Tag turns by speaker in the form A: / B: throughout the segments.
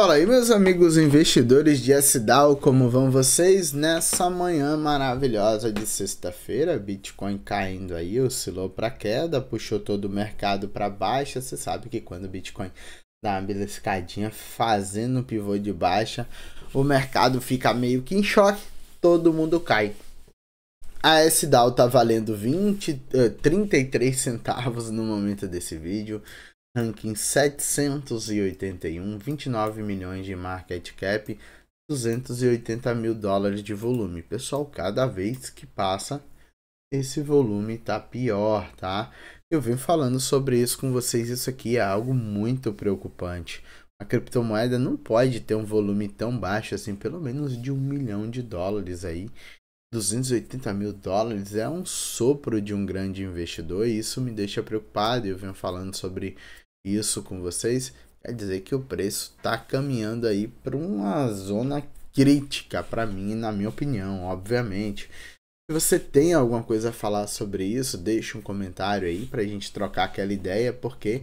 A: Fala aí, meus amigos investidores de SDAO, como vão vocês nessa manhã maravilhosa de sexta-feira? Bitcoin caindo aí, oscilou para queda, puxou todo o mercado para baixa. Você sabe que quando o Bitcoin dá uma beliscadinha fazendo pivô de baixa, o mercado fica meio que em choque, todo mundo cai. A SDAO tá valendo 20, 33 eh, centavos no momento desse vídeo ranking 781, 29 milhões de market cap, 280 mil dólares de volume. Pessoal, cada vez que passa, esse volume tá pior, tá? Eu venho falando sobre isso com vocês, isso aqui é algo muito preocupante. A criptomoeda não pode ter um volume tão baixo assim, pelo menos de um milhão de dólares aí. 280 mil dólares é um sopro de um grande investidor e isso me deixa preocupado. Eu venho falando sobre isso com vocês, quer dizer que o preço está caminhando aí para uma zona crítica para mim, na minha opinião, obviamente. Se você tem alguma coisa a falar sobre isso, deixe um comentário aí para a gente trocar aquela ideia, porque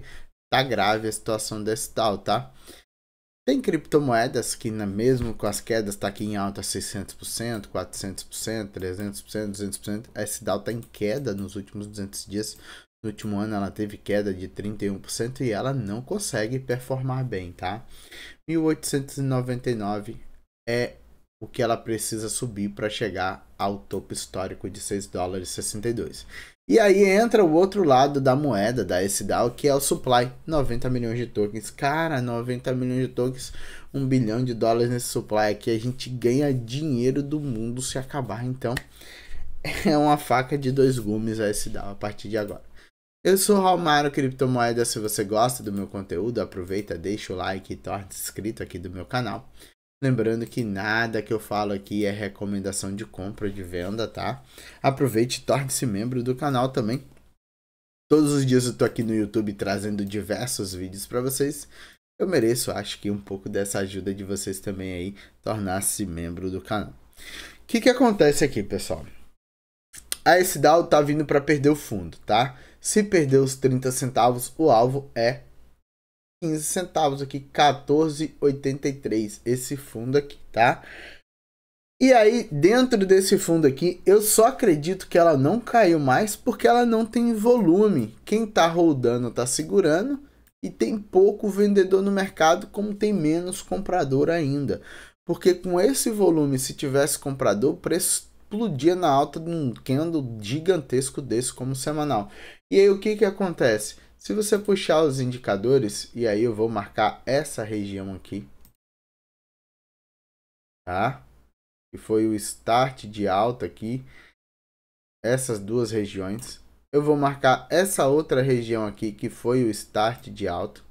A: tá grave a situação desse tal, tá? Tem criptomoedas que, mesmo com as quedas, tá aqui em alta 600%, 400%, 300%, 200%. Esse DAO tá em queda nos últimos 200 dias, no último ano ela teve queda de 31% e ela não consegue performar bem, tá? 1899 é o que ela precisa subir para chegar ao topo histórico de 6 dólares 62. E aí entra o outro lado da moeda da SDAO, que é o supply, 90 milhões de tokens. Cara, 90 milhões de tokens, 1 bilhão de dólares nesse supply aqui, a gente ganha dinheiro do mundo se acabar, então é uma faca de dois gumes a SDAO a partir de agora. Eu sou Romário Criptomoeda. Se você gosta do meu conteúdo, aproveita, deixa o like e torne-se inscrito aqui do meu canal. Lembrando que nada que eu falo aqui é recomendação de compra ou de venda, tá? Aproveite e torne-se membro do canal também. Todos os dias eu tô aqui no YouTube trazendo diversos vídeos para vocês. Eu mereço, acho que um pouco dessa ajuda de vocês também aí, tornar-se membro do canal. O que que acontece aqui, pessoal? A SDAO tá vindo para perder o fundo, tá? Se perder os 30 centavos, o alvo é 15 centavos aqui, 14,83 esse fundo aqui, tá? E aí, dentro desse fundo aqui, eu só acredito que ela não caiu mais porque ela não tem volume. Quem tá rodando tá segurando e tem pouco vendedor no mercado, como tem menos comprador ainda. Porque com esse volume, se tivesse comprador, o preço explodia na alta de um candle gigantesco desse como semanal. E aí o que que acontece? Se você puxar os indicadores, e aí eu vou marcar essa região aqui, tá? Que foi o start de alta aqui, essas duas regiões. Eu vou marcar essa outra região aqui, que foi o start de alta.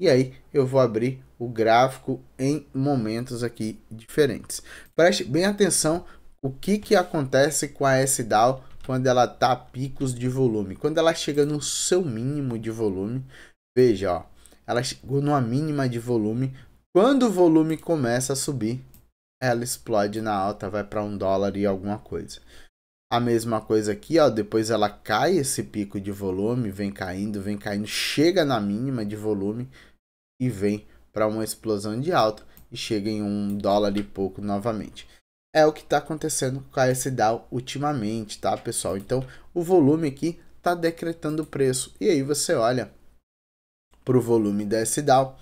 A: E aí eu vou abrir o gráfico em momentos aqui diferentes. Preste bem atenção o que, que acontece com a SDAO quando ela está a picos de volume. Quando ela chega no seu mínimo de volume, veja, ó, ela chegou numa mínima de volume. Quando o volume começa a subir, ela explode na alta, vai para um dólar e alguma coisa. A mesma coisa aqui, ó, depois ela cai esse pico de volume, vem caindo, vem caindo, chega na mínima de volume e vem para uma explosão de alta e chega em um dólar e pouco novamente. É o que está acontecendo com a SDAO ultimamente, tá, pessoal? Então, o volume aqui está decretando o preço. E aí você olha para o volume da SDAO,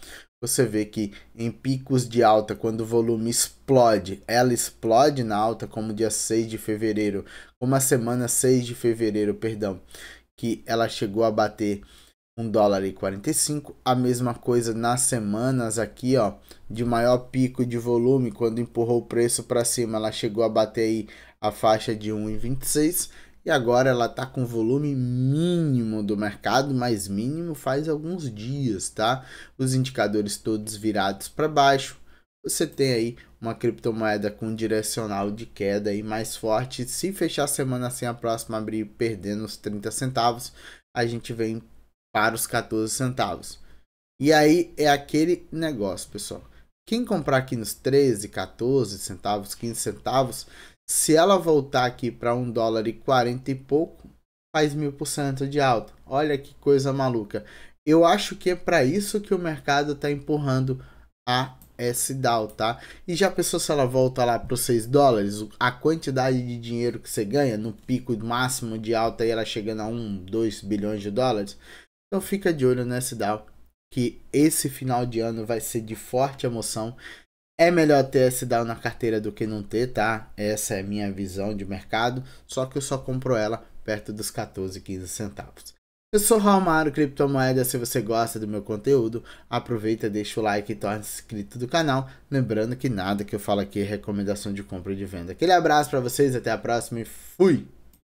A: você vê que em picos de alta, quando o volume explode, ela explode na alta, como dia 6 de fevereiro, uma semana 6 de fevereiro, perdão, que ela chegou a bater 1 dólar e 45, a mesma coisa nas semanas aqui, ó, de maior pico de volume, quando empurrou o preço para cima, ela chegou a bater aí a faixa de 1,26 e agora ela tá com volume mínimo do mercado, mais mínimo faz alguns dias, tá? Os indicadores todos virados para baixo. Você tem aí uma criptomoeda com um direcional de queda e mais forte. Se fechar a semana sem assim, a próxima abrir perdendo os 30 centavos, a gente vem para os 14 centavos. E aí é aquele negócio, pessoal. Quem comprar aqui nos 13, 14 centavos, 15 centavos, se ela voltar aqui para um dólar e 40 e pouco, faz mil por cento de alta. Olha que coisa maluca. Eu acho que é para isso que o mercado está empurrando a SDAO, tá? E já pensou se ela volta lá para os 6 dólares? A quantidade de dinheiro que você ganha no pico máximo de alta e ela chegando a 1, 2 bilhões de dólares? Então fica de olho nesse DAO, que esse final de ano vai ser de forte emoção. É melhor ter esse DAO na carteira do que não ter, tá? Essa é a minha visão de mercado, só que eu só compro ela perto dos 14, 15 centavos. Eu sou Maro, Criptomoeda, se você gosta do meu conteúdo, aproveita, deixa o like e torne-se inscrito do canal, lembrando que nada que eu falo aqui é recomendação de compra e de venda. Aquele abraço para vocês, até a próxima e fui!